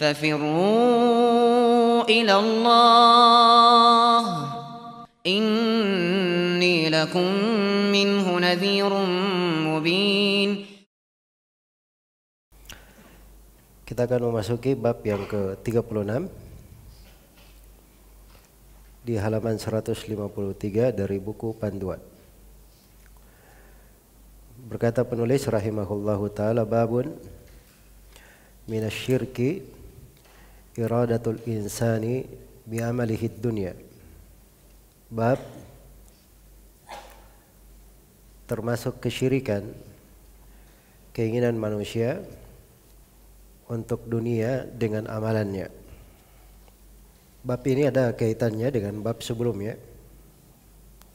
ففروا إلى الله إني لكم منه نذير مبين Kita akan memasuki bab yang ke-36 di halaman 153 dari buku panduan. Berkata penulis rahimahullahu taala babun minasyirki iradatul insani bi amalihi dunya bab termasuk kesyirikan keinginan manusia untuk dunia dengan amalannya bab ini ada kaitannya dengan bab sebelumnya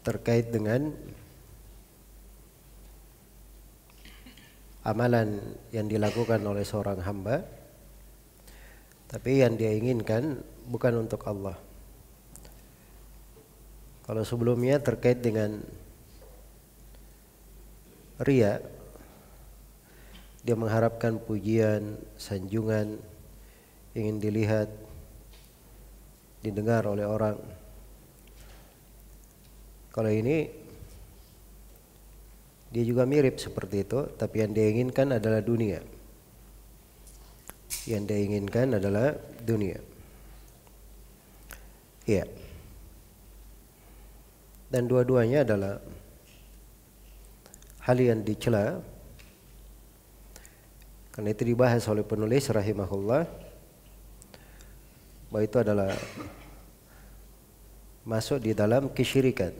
terkait dengan amalan yang dilakukan oleh seorang hamba tapi yang dia inginkan bukan untuk Allah. Kalau sebelumnya terkait dengan ria, dia mengharapkan pujian, sanjungan, ingin dilihat, didengar oleh orang. Kalau ini dia juga mirip seperti itu, tapi yang dia inginkan adalah dunia. Yang dia inginkan adalah dunia. Iya. Dan dua-duanya adalah hal yang dicela. Karena itu dibahas oleh penulis rahimahullah bahwa itu adalah masuk di dalam kesyirikan.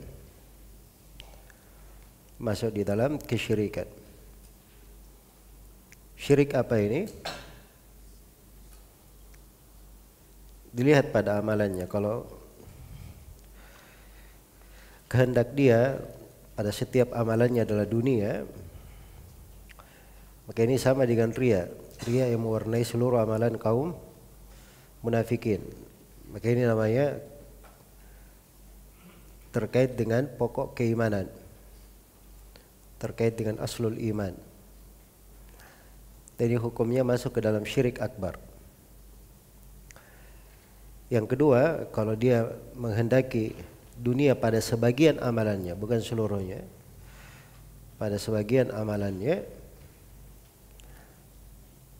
Masuk di dalam kesyirikan. Syirik apa ini? dilihat pada amalannya kalau kehendak dia pada setiap amalannya adalah dunia maka ini sama dengan ria ria yang mewarnai seluruh amalan kaum munafikin maka ini namanya terkait dengan pokok keimanan terkait dengan aslul iman jadi hukumnya masuk ke dalam syirik akbar yang kedua, kalau dia menghendaki dunia pada sebagian amalannya, bukan seluruhnya, pada sebagian amalannya,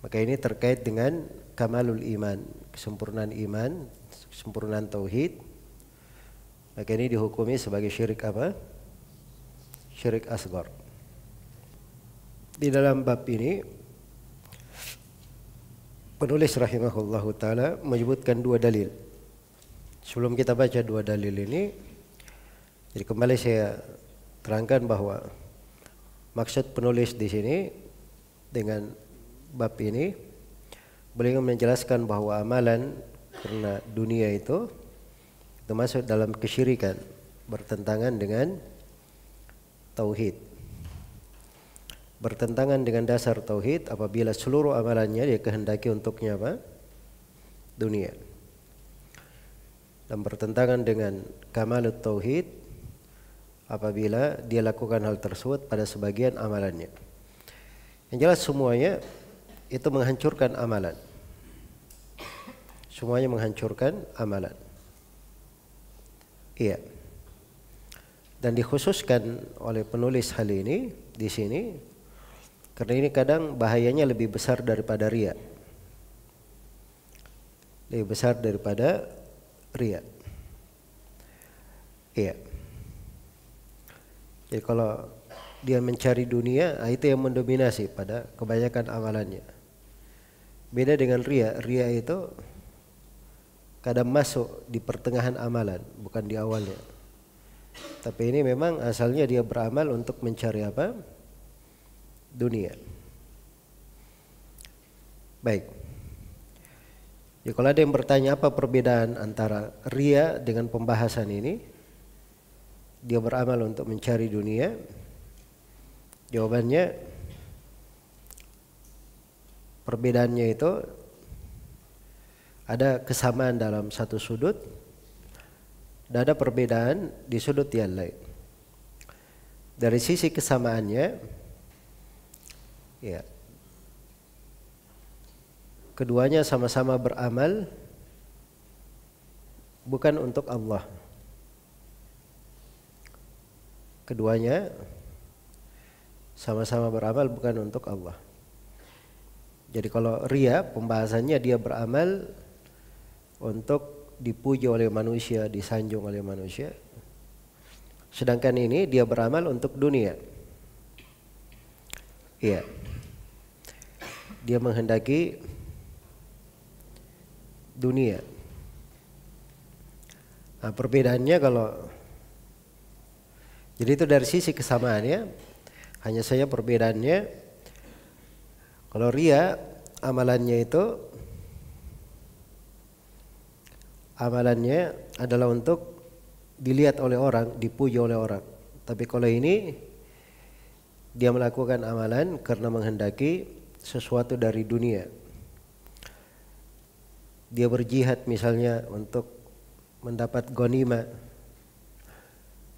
maka ini terkait dengan kamalul iman, kesempurnaan iman, kesempurnaan tauhid. Maka ini dihukumi sebagai syirik apa? Syirik asgar. Di dalam bab ini penulis rahimahullah taala menyebutkan dua dalil. Sebelum kita baca dua dalil ini, jadi kembali saya terangkan bahwa maksud penulis di sini dengan bab ini beliau menjelaskan bahwa amalan karena dunia itu termasuk dalam kesyirikan bertentangan dengan tauhid bertentangan dengan dasar tauhid apabila seluruh amalannya dia kehendaki untuknya apa? dunia. Dan bertentangan dengan kamalut tauhid apabila dia lakukan hal tersebut pada sebagian amalannya. Yang jelas semuanya itu menghancurkan amalan. Semuanya menghancurkan amalan. Iya. Dan dikhususkan oleh penulis hal ini di sini karena ini kadang bahayanya lebih besar daripada ria. Lebih besar daripada ria. Iya. Jadi kalau dia mencari dunia, ah, itu yang mendominasi pada kebanyakan amalannya. Beda dengan ria, ria itu kadang masuk di pertengahan amalan, bukan di awalnya. Tapi ini memang asalnya dia beramal untuk mencari apa? dunia. Baik. Ya kalau ada yang bertanya apa perbedaan antara ria dengan pembahasan ini? Dia beramal untuk mencari dunia. Jawabannya perbedaannya itu ada kesamaan dalam satu sudut dan ada perbedaan di sudut yang lain. Dari sisi kesamaannya, Ya. Keduanya sama-sama beramal bukan untuk Allah. Keduanya sama-sama beramal bukan untuk Allah. Jadi kalau ria pembahasannya dia beramal untuk dipuji oleh manusia, disanjung oleh manusia. Sedangkan ini dia beramal untuk dunia. Iya. Dia menghendaki dunia. Nah, perbedaannya kalau jadi itu dari sisi kesamaannya, hanya saja perbedaannya kalau ria amalannya itu amalannya adalah untuk dilihat oleh orang, dipuji oleh orang. Tapi kalau ini dia melakukan amalan karena menghendaki sesuatu dari dunia. Dia berjihad misalnya untuk mendapat gonima.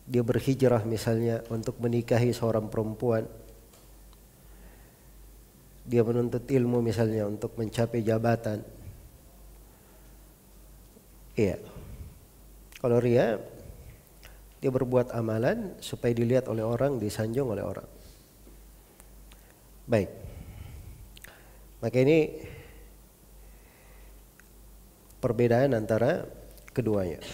Dia berhijrah misalnya untuk menikahi seorang perempuan. Dia menuntut ilmu misalnya untuk mencapai jabatan. Iya. Kalau ria dia berbuat amalan supaya dilihat oleh orang, disanjung oleh orang. Baik. Maka ini perbedaan antara keduanya.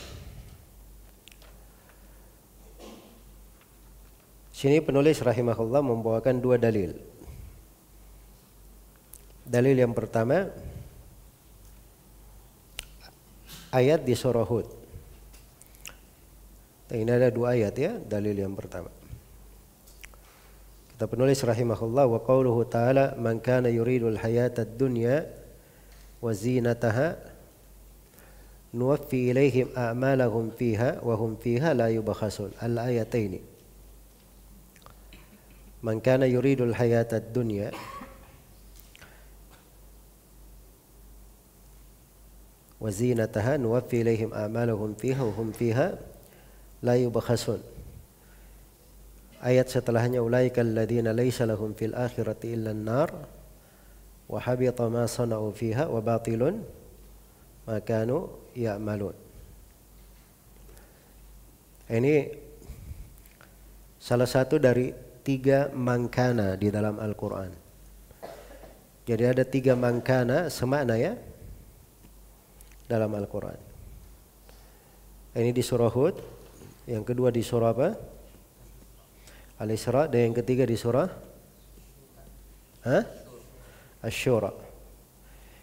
Sini penulis rahimahullah membawakan dua dalil. Dalil yang pertama ayat di surah Hud. Ini ada dua ayat ya, dalil yang pertama. Kata penulis rahimahullah wa qauluhu ta'ala man kana yuridu yuridul hayata dunya wa zinataha nuwaffi ilaihim a'malahum fiha wa hum fiha la yubakhasun al ayataini man kana yuridu yuridul hayata dunya wa zinataha وزينتها نوفي a'malahum fiha wa hum fiha la يبخسون ayat setelahnya ulaikal ladzina laisa lahum fil akhirati illa nar wa habita ma sana'u fiha wa batilun ma kanu ya'malun. Ini salah satu dari tiga mangkana di dalam Al-Quran. Jadi ada tiga mangkana semakna ya dalam Al-Quran. Ini di surah Hud, yang kedua di surah apa? Al-Isra dan yang ketiga di surah Hah? Asy-Syura.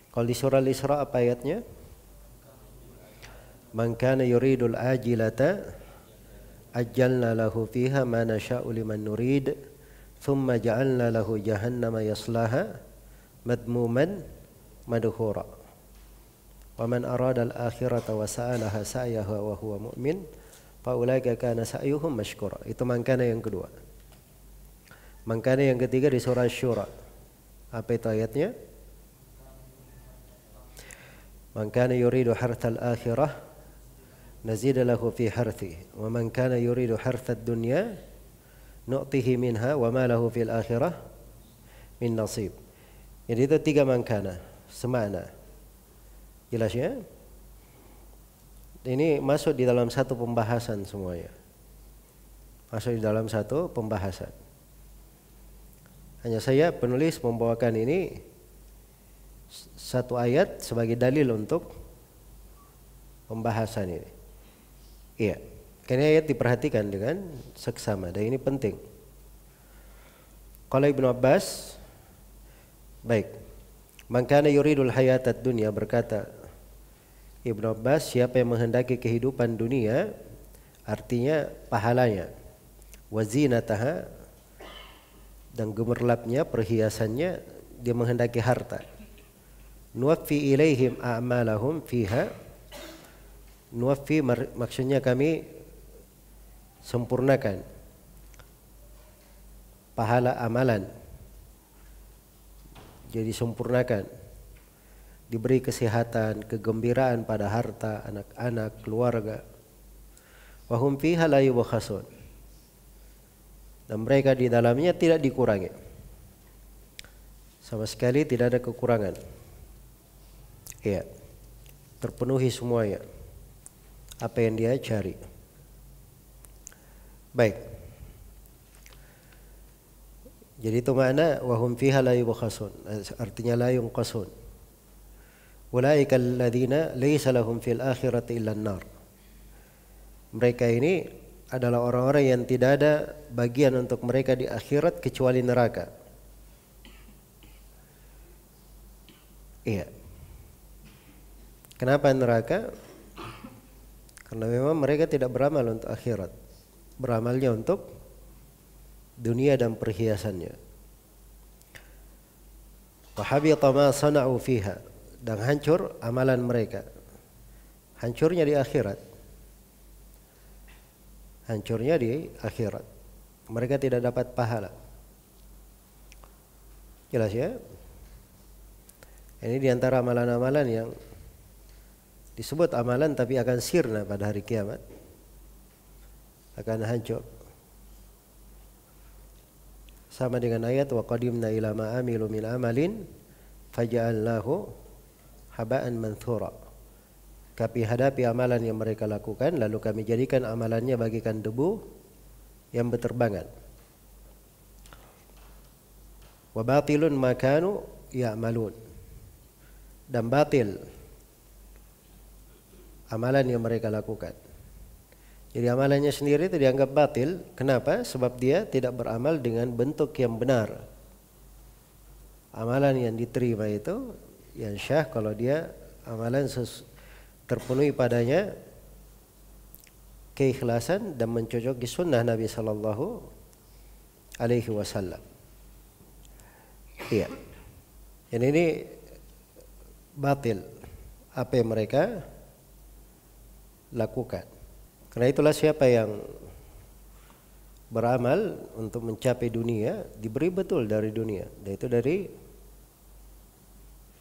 Kalau di surah Al-Isra apa ayatnya? Man kana yuridul ajilata ajjalna lahu fiha ma nasha'u liman nurid thumma ja'alna lahu jahannama yaslaha madmuman madhura. Wa man arada al-akhirata wa sa'alaha sa'yaha wa huwa mu'min Faulaika kana sa'yuhum mashkura. Itu mangkana yang kedua. Mangkana yang ketiga di surah Syura. Apa itu ayatnya? Man kana yuridu harthal akhirah nazid lahu fi harthi wa man kana yuridu harthad dunya nu'tihi minha wa ma lahu fil akhirah min nasib. Jadi itu tiga mangkana Semana. Jelas ya? ini masuk di dalam satu pembahasan semuanya. Masuk di dalam satu pembahasan. Hanya saya penulis membawakan ini satu ayat sebagai dalil untuk pembahasan ini. Iya, karena ayat diperhatikan dengan seksama dan ini penting. Kalau Ibnu Abbas, baik. Mangkana yuridul hayatat dunia berkata, Ibnu Abbas siapa yang menghendaki kehidupan dunia artinya pahalanya wazinataha dan gemerlapnya perhiasannya dia menghendaki harta nuwaffi ilaihim a'malahum fiha nuwaffi maksudnya kami sempurnakan pahala amalan jadi sempurnakan diberi kesehatan, kegembiraan pada harta, anak-anak, keluarga. Wahum fiha la yubakhasun. Dan mereka di dalamnya tidak dikurangi. Sama sekali tidak ada kekurangan. Iya. Terpenuhi semuanya. Apa yang dia cari. Baik. Jadi itu makna wahum fiha la yubakhasun. Artinya la yunqasun Ulaika alladzina lahum fil akhirati illa Mereka ini adalah orang-orang yang tidak ada bagian untuk mereka di akhirat kecuali neraka. Iya. Kenapa neraka? Karena memang mereka tidak beramal untuk akhirat. Beramalnya untuk dunia dan perhiasannya. Wa habita ma sana'u fiha dan hancur amalan mereka. Hancurnya di akhirat. Hancurnya di akhirat. Mereka tidak dapat pahala. Jelas ya? Ini diantara amalan-amalan yang disebut amalan tapi akan sirna pada hari kiamat. Akan hancur. Sama dengan ayat wa qadimna ila ma amilu min amalin faja'allahu habaan manthura. Kami hadapi amalan yang mereka lakukan lalu kami jadikan amalannya bagikan debu yang berterbangan. Wa batilun makanu ya'malun. Dan batil amalan yang mereka lakukan. Jadi amalannya sendiri itu dianggap batil. Kenapa? Sebab dia tidak beramal dengan bentuk yang benar. Amalan yang diterima itu yang syah kalau dia amalan terpenuhi padanya keikhlasan dan mencocok di sunnah Nabi Sallallahu Alaihi Wasallam. Iya. Yang ini batil apa yang mereka lakukan. Karena itulah siapa yang beramal untuk mencapai dunia diberi betul dari dunia. yaitu dari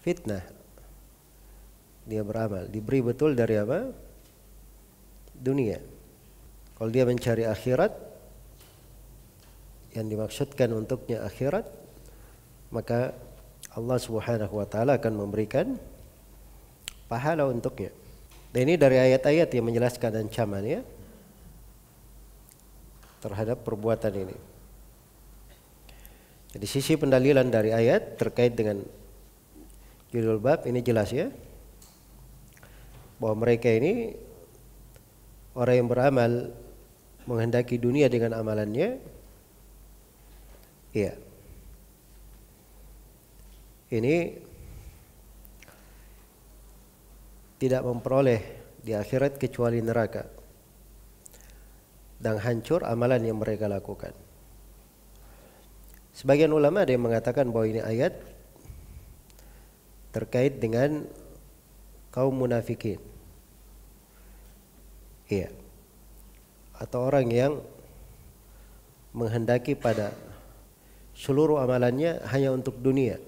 fitnah dia beramal diberi betul dari apa dunia kalau dia mencari akhirat yang dimaksudkan untuknya akhirat maka Allah Subhanahu wa taala akan memberikan pahala untuknya. Dan ini dari ayat-ayat yang menjelaskan ancaman ya terhadap perbuatan ini. Jadi sisi pendalilan dari ayat terkait dengan judul bab ini jelas ya bahwa mereka ini orang yang beramal menghendaki dunia dengan amalannya iya ini tidak memperoleh di akhirat kecuali neraka dan hancur amalan yang mereka lakukan. Sebagian ulama ada yang mengatakan bahwa ini ayat terkait dengan kaum munafikin. Iya. Atau orang yang menghendaki pada seluruh amalannya hanya untuk dunia.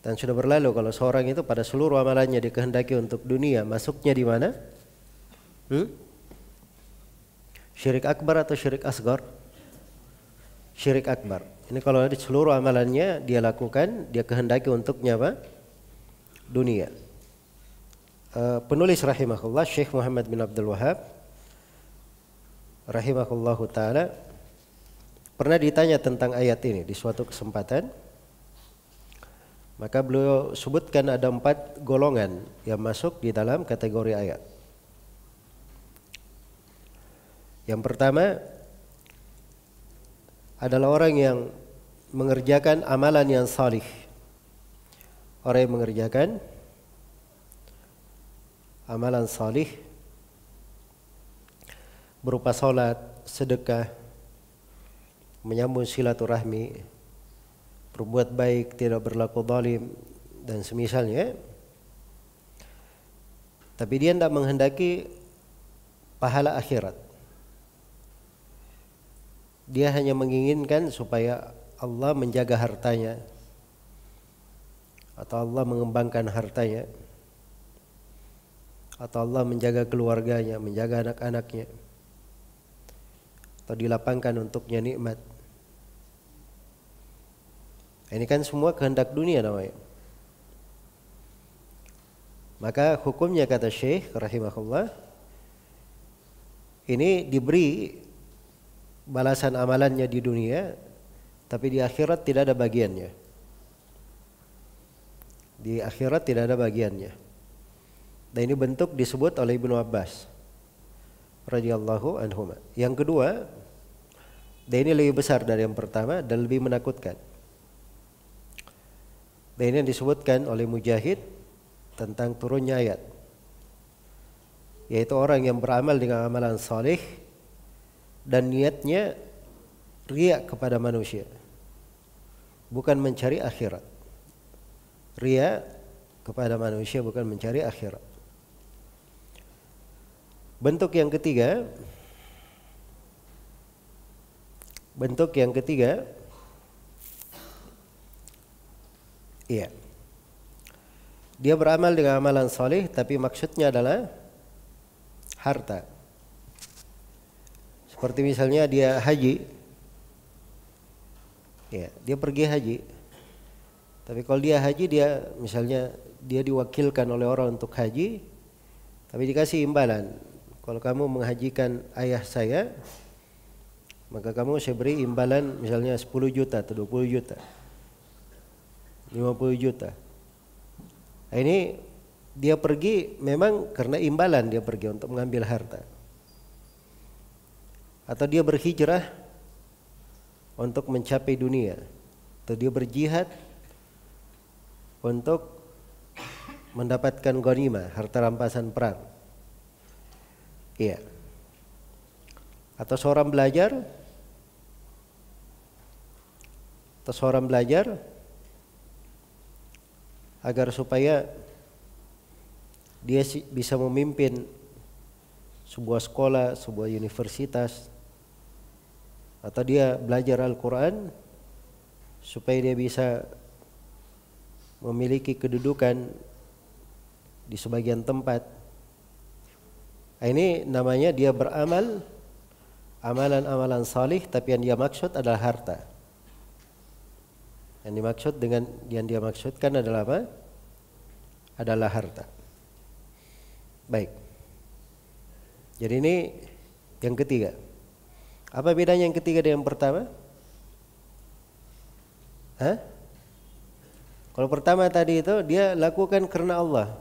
Dan sudah berlalu kalau seorang itu pada seluruh amalannya dikehendaki untuk dunia, masuknya di mana? Hmm? Syirik akbar atau syirik asgar? Syirik akbar. Ini kalau ada seluruh amalannya dia lakukan, dia kehendaki untuknya apa? Dunia. Eh, penulis rahimahullah Syekh Muhammad bin Abdul Wahab rahimahullahu taala pernah ditanya tentang ayat ini di suatu kesempatan. Maka beliau sebutkan ada empat golongan yang masuk di dalam kategori ayat. Yang pertama adalah orang yang mengerjakan amalan yang salih. Orang yang mengerjakan amalan salih berupa salat, sedekah, menyambung silaturahmi, berbuat baik, tidak berlaku zalim dan semisalnya. Tapi dia tidak menghendaki pahala akhirat. Dia hanya menginginkan supaya Allah menjaga hartanya atau Allah mengembangkan hartanya atau Allah menjaga keluarganya, menjaga anak-anaknya atau dilapangkan untuknya nikmat. Ini kan semua kehendak dunia namanya. Maka hukumnya kata Syekh rahimahullah ini diberi balasan amalannya di dunia tapi di akhirat tidak ada bagiannya. Di akhirat tidak ada bagiannya. Dan ini bentuk disebut oleh Ibnu Abbas radhiyallahu anhu. Yang kedua, dan ini lebih besar dari yang pertama dan lebih menakutkan. Dan ini yang disebutkan oleh Mujahid tentang turunnya ayat yaitu orang yang beramal dengan amalan salih dan niatnya ria kepada manusia bukan mencari akhirat ria kepada manusia bukan mencari akhirat bentuk yang ketiga bentuk yang ketiga iya dia beramal dengan amalan soleh tapi maksudnya adalah harta seperti misalnya dia haji, ya dia pergi haji. Tapi kalau dia haji dia misalnya dia diwakilkan oleh orang untuk haji, tapi dikasih imbalan. Kalau kamu menghajikan ayah saya, maka kamu saya beri imbalan misalnya 10 juta atau 20 juta 50 juta nah, ini dia pergi memang karena imbalan dia pergi untuk mengambil harta atau dia berhijrah untuk mencapai dunia atau dia berjihad untuk mendapatkan ghanimah, harta rampasan perang. Iya. Atau seorang belajar atau seorang belajar agar supaya dia bisa memimpin sebuah sekolah, sebuah universitas atau dia belajar Al-Quran supaya dia bisa memiliki kedudukan di sebagian tempat. Nah, ini namanya dia beramal amalan-amalan salih tapi yang dia maksud adalah harta. Yang dimaksud dengan yang dia maksudkan adalah apa? Adalah harta. Baik. Jadi ini yang ketiga. Apa bedanya yang ketiga dengan yang pertama? Hah? Kalau pertama tadi itu dia lakukan karena Allah.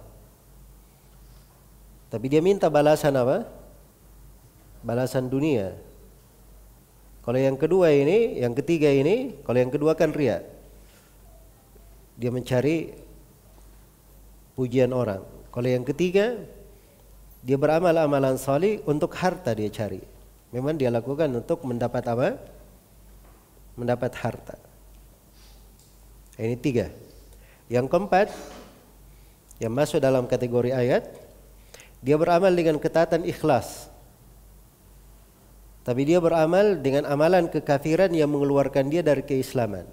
Tapi dia minta balasan apa? Balasan dunia. Kalau yang kedua ini, yang ketiga ini, kalau yang kedua kan ria. Dia mencari pujian orang. Kalau yang ketiga, dia beramal amalan salih untuk harta dia cari. Memang dia lakukan untuk mendapat apa? Mendapat harta. Ini tiga. Yang keempat, yang masuk dalam kategori ayat, dia beramal dengan ketatan ikhlas. Tapi dia beramal dengan amalan kekafiran yang mengeluarkan dia dari keislaman.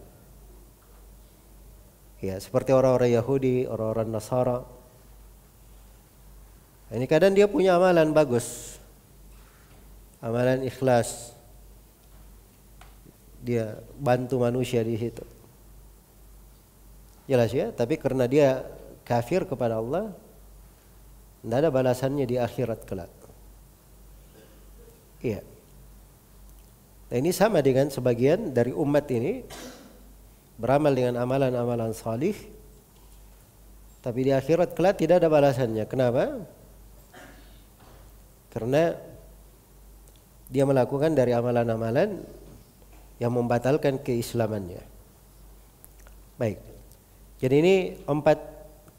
Ya, seperti orang-orang Yahudi, orang-orang Nasara. Ini kadang dia punya amalan bagus, amalan ikhlas dia bantu manusia di situ jelas ya tapi karena dia kafir kepada Allah tidak ada balasannya di akhirat kelak iya nah ini sama dengan sebagian dari umat ini beramal dengan amalan-amalan salih tapi di akhirat kelak tidak ada balasannya kenapa karena dia melakukan dari amalan-amalan yang membatalkan keislamannya. Baik. Jadi ini empat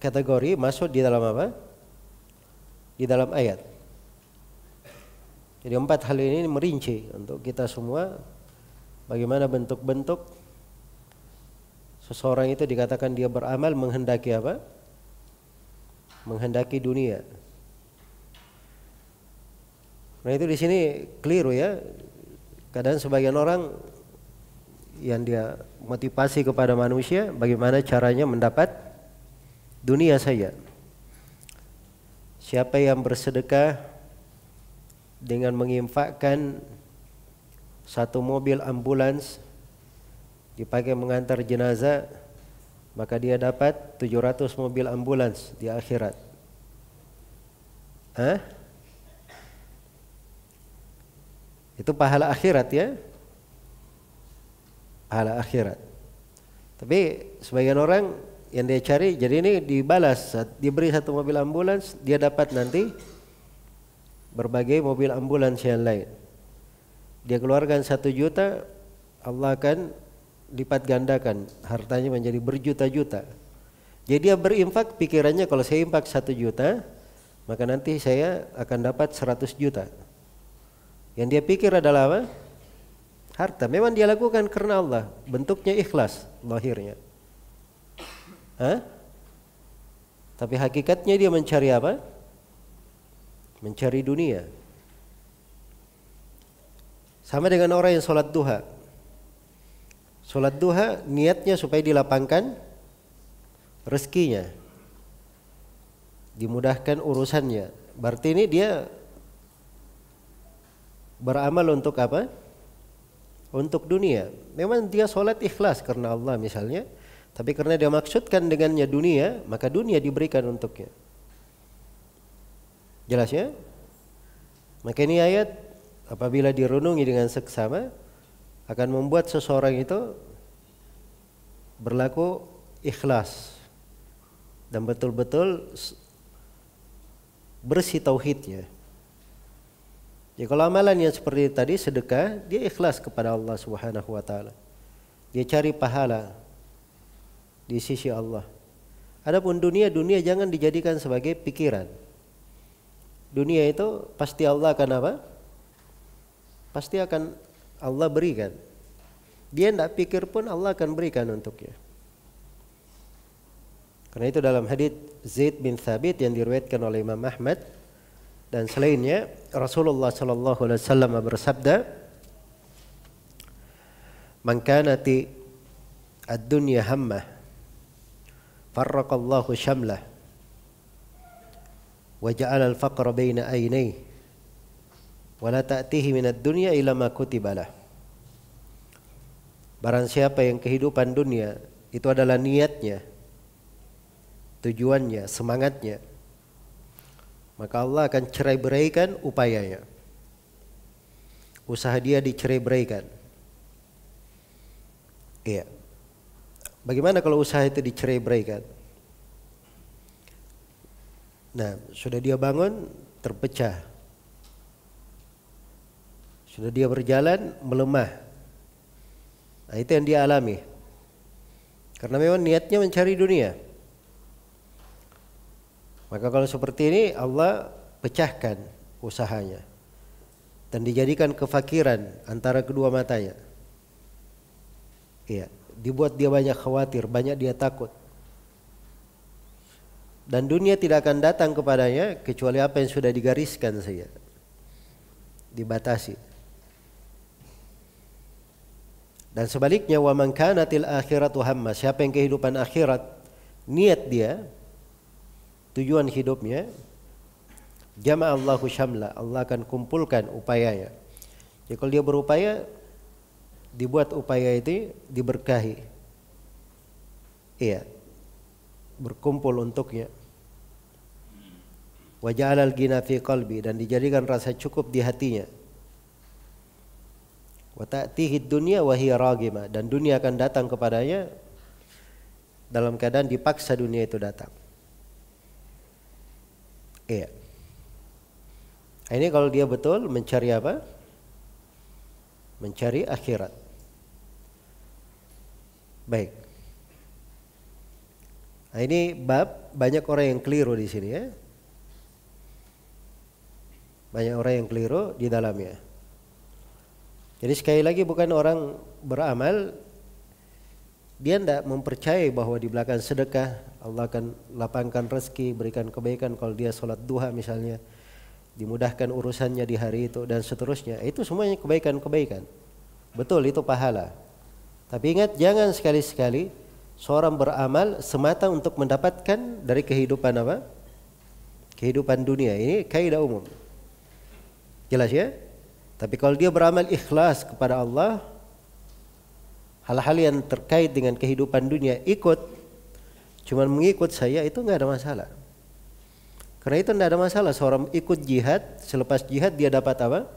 kategori masuk di dalam apa? Di dalam ayat. Jadi empat hal ini merinci untuk kita semua bagaimana bentuk-bentuk seseorang itu dikatakan dia beramal menghendaki apa? Menghendaki dunia. Nah itu di sini keliru ya. Kadang sebagian orang yang dia motivasi kepada manusia bagaimana caranya mendapat dunia saja. Siapa yang bersedekah dengan menginfakkan satu mobil ambulans dipakai mengantar jenazah maka dia dapat 700 mobil ambulans di akhirat. Hah? Itu pahala akhirat ya. Pahala akhirat. Tapi sebagian orang yang dia cari jadi ini dibalas diberi satu mobil ambulans dia dapat nanti berbagai mobil ambulans yang lain dia keluarkan satu juta Allah akan lipat gandakan hartanya menjadi berjuta-juta jadi dia berinfak pikirannya kalau saya infak satu juta maka nanti saya akan dapat seratus juta yang dia pikir adalah apa? Harta. Memang dia lakukan karena Allah. Bentuknya ikhlas lahirnya. Hah? Tapi hakikatnya dia mencari apa? Mencari dunia. Sama dengan orang yang sholat duha. Sholat duha niatnya supaya dilapangkan rezekinya. Dimudahkan urusannya. Berarti ini dia beramal untuk apa? Untuk dunia. Memang dia sholat ikhlas karena Allah misalnya. Tapi karena dia maksudkan dengannya dunia, maka dunia diberikan untuknya. Jelas ya? Maka ini ayat apabila dirunungi dengan seksama akan membuat seseorang itu berlaku ikhlas dan betul-betul bersih tauhidnya. Ya kalau amalannya seperti tadi sedekah, dia ikhlas kepada Allah Subhanahu wa taala. Dia cari pahala di sisi Allah. Adapun dunia, dunia jangan dijadikan sebagai pikiran. Dunia itu pasti Allah akan apa? Pasti akan Allah berikan. Dia tidak pikir pun Allah akan berikan untuknya. Karena itu dalam hadis Zaid bin Thabit yang diriwayatkan oleh Imam Ahmad dan selainnya Rasulullah sallallahu alaihi wasallam bersabda, "Man kanati ad-dunya hammah, farraqallahu syamlah, wa ja'ala al-faqra baina aynayhi, wa la ta'tihi min ad-dunya illa ma kutiba Barang siapa yang kehidupan dunia itu adalah niatnya, tujuannya, semangatnya, maka Allah akan cerai beraikan upayanya. Usaha dia dicerai beraikan. Iya. Bagaimana kalau usaha itu dicerai beraikan? Nah, sudah dia bangun, terpecah. Sudah dia berjalan, melemah. Nah, itu yang dia alami. Karena memang niatnya mencari dunia. Maka kalau seperti ini Allah pecahkan usahanya dan dijadikan kefakiran antara kedua matanya. Iya, dibuat dia banyak khawatir, banyak dia takut. Dan dunia tidak akan datang kepadanya kecuali apa yang sudah digariskan saja. Dibatasi. Dan sebaliknya wa man kanatil akhiratu hamma, siapa yang kehidupan akhirat niat dia tujuan hidupnya jama Allah syamla Allah akan kumpulkan upayanya jadi ya, kalau dia berupaya dibuat upaya itu diberkahi iya berkumpul untuknya wajah al gina fi qalbi dan dijadikan rasa cukup di hatinya wa ta'tihi dunya wa hiya ragima dan dunia akan datang kepadanya dalam keadaan dipaksa dunia itu datang Iya. Nah, ini kalau dia betul mencari apa? Mencari akhirat. Baik. Nah, ini bab banyak orang yang keliru di sini ya. Banyak orang yang keliru di dalamnya. Jadi sekali lagi bukan orang beramal dia tidak mempercayai bahwa di belakang sedekah Allah akan lapangkan rezeki, berikan kebaikan kalau dia sholat duha misalnya, dimudahkan urusannya di hari itu dan seterusnya. Itu semuanya kebaikan-kebaikan. Betul itu pahala. Tapi ingat jangan sekali-sekali seorang beramal semata untuk mendapatkan dari kehidupan apa? Kehidupan dunia. Ini kaidah umum. Jelas ya? Tapi kalau dia beramal ikhlas kepada Allah, hal-hal yang terkait dengan kehidupan dunia ikut cuman mengikut saya itu nggak ada masalah karena itu tidak ada masalah seorang ikut jihad, selepas jihad dia dapat apa?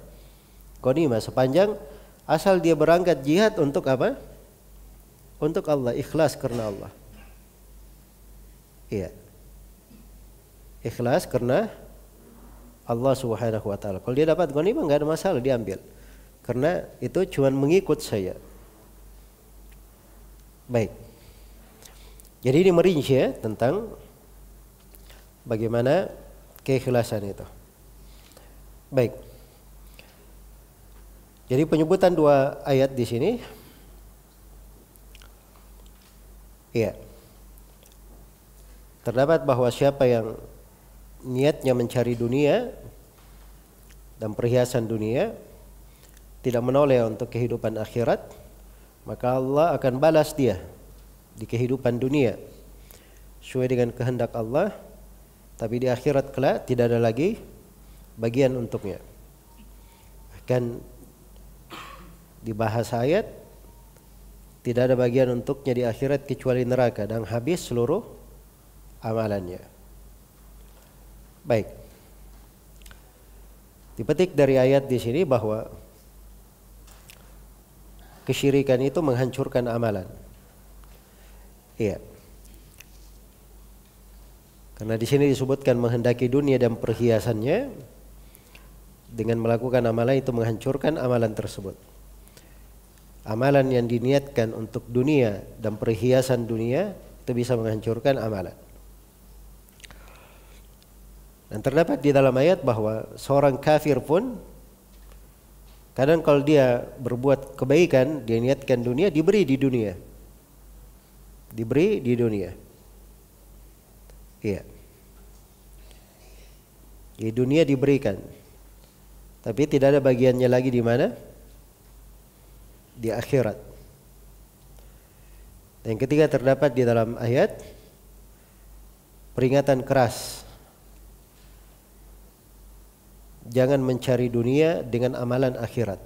Konima sepanjang asal dia berangkat jihad untuk apa? Untuk Allah, ikhlas karena Allah. Iya. Ikhlas karena Allah Subhanahu wa taala. Kalau dia dapat ghanimah nggak ada masalah diambil. Karena itu cuman mengikut saya. Baik. Jadi ini merinci ya tentang bagaimana keikhlasan itu. Baik. Jadi penyebutan dua ayat di sini. Iya. Terdapat bahwa siapa yang niatnya mencari dunia dan perhiasan dunia tidak menoleh untuk kehidupan akhirat, maka Allah akan balas dia di kehidupan dunia sesuai dengan kehendak Allah tapi di akhirat kelak tidak ada lagi bagian untuknya akan dibahas ayat tidak ada bagian untuknya di akhirat kecuali neraka dan habis seluruh amalannya. Baik. Dipetik dari ayat di sini bahwa kesyirikan itu menghancurkan amalan. Iya. Karena di sini disebutkan menghendaki dunia dan perhiasannya dengan melakukan amalan itu menghancurkan amalan tersebut. Amalan yang diniatkan untuk dunia dan perhiasan dunia itu bisa menghancurkan amalan. Dan terdapat di dalam ayat bahwa seorang kafir pun kadang kalau dia berbuat kebaikan, dia niatkan dunia, diberi di dunia diberi di dunia. Iya. Di dunia diberikan. Tapi tidak ada bagiannya lagi di mana? Di akhirat. yang ketiga terdapat di dalam ayat peringatan keras. Jangan mencari dunia dengan amalan akhirat.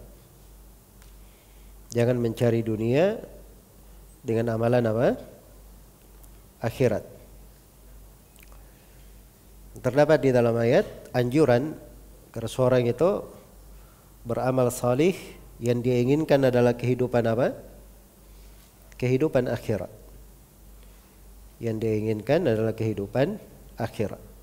Jangan mencari dunia dengan amalan apa? akhirat. Terdapat di dalam ayat anjuran karena seorang itu beramal salih yang dia inginkan adalah kehidupan apa? Kehidupan akhirat. Yang dia inginkan adalah kehidupan akhirat.